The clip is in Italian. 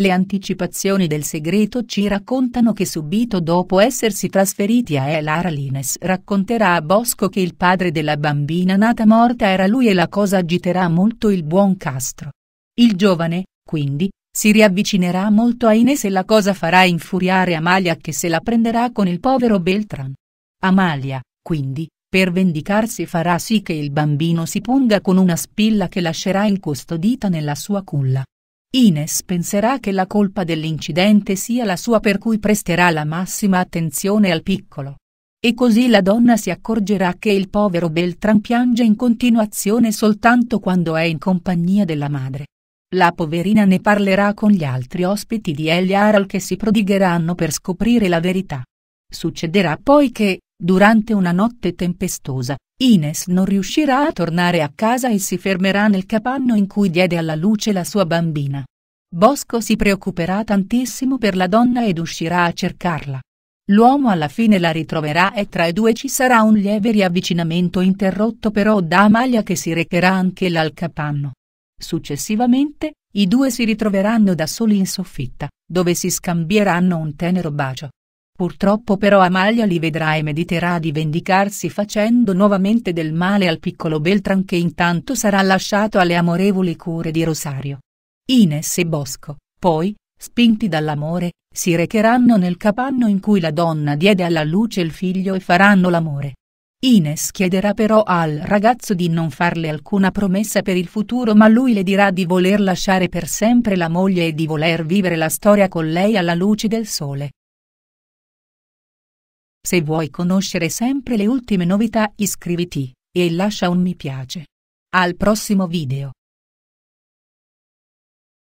Le anticipazioni del segreto ci raccontano che subito dopo essersi trasferiti a El Aralines racconterà a Bosco che il padre della bambina nata morta era lui e la cosa agiterà molto il buon Castro. Il giovane, quindi, si riavvicinerà molto a Ines e la cosa farà infuriare Amalia che se la prenderà con il povero Beltran. Amalia, quindi, per vendicarsi farà sì che il bambino si punga con una spilla che lascerà incustodita nella sua culla. Ines penserà che la colpa dell'incidente sia la sua per cui presterà la massima attenzione al piccolo. E così la donna si accorgerà che il povero Beltran piange in continuazione soltanto quando è in compagnia della madre. La poverina ne parlerà con gli altri ospiti di Eliaral che si prodigheranno per scoprire la verità. Succederà poi che, Durante una notte tempestosa, Ines non riuscirà a tornare a casa e si fermerà nel capanno in cui diede alla luce la sua bambina. Bosco si preoccuperà tantissimo per la donna ed uscirà a cercarla. L'uomo alla fine la ritroverà e tra i due ci sarà un lieve riavvicinamento interrotto però da Amalia che si recherà anche là al capanno. Successivamente, i due si ritroveranno da soli in soffitta, dove si scambieranno un tenero bacio. Purtroppo però Amalia li vedrà e mediterà di vendicarsi facendo nuovamente del male al piccolo Beltran che intanto sarà lasciato alle amorevoli cure di Rosario. Ines e Bosco, poi, spinti dall'amore, si recheranno nel capanno in cui la donna diede alla luce il figlio e faranno l'amore. Ines chiederà però al ragazzo di non farle alcuna promessa per il futuro ma lui le dirà di voler lasciare per sempre la moglie e di voler vivere la storia con lei alla luce del sole. Se vuoi conoscere sempre le ultime novità iscriviti e lascia un mi piace. Al prossimo video.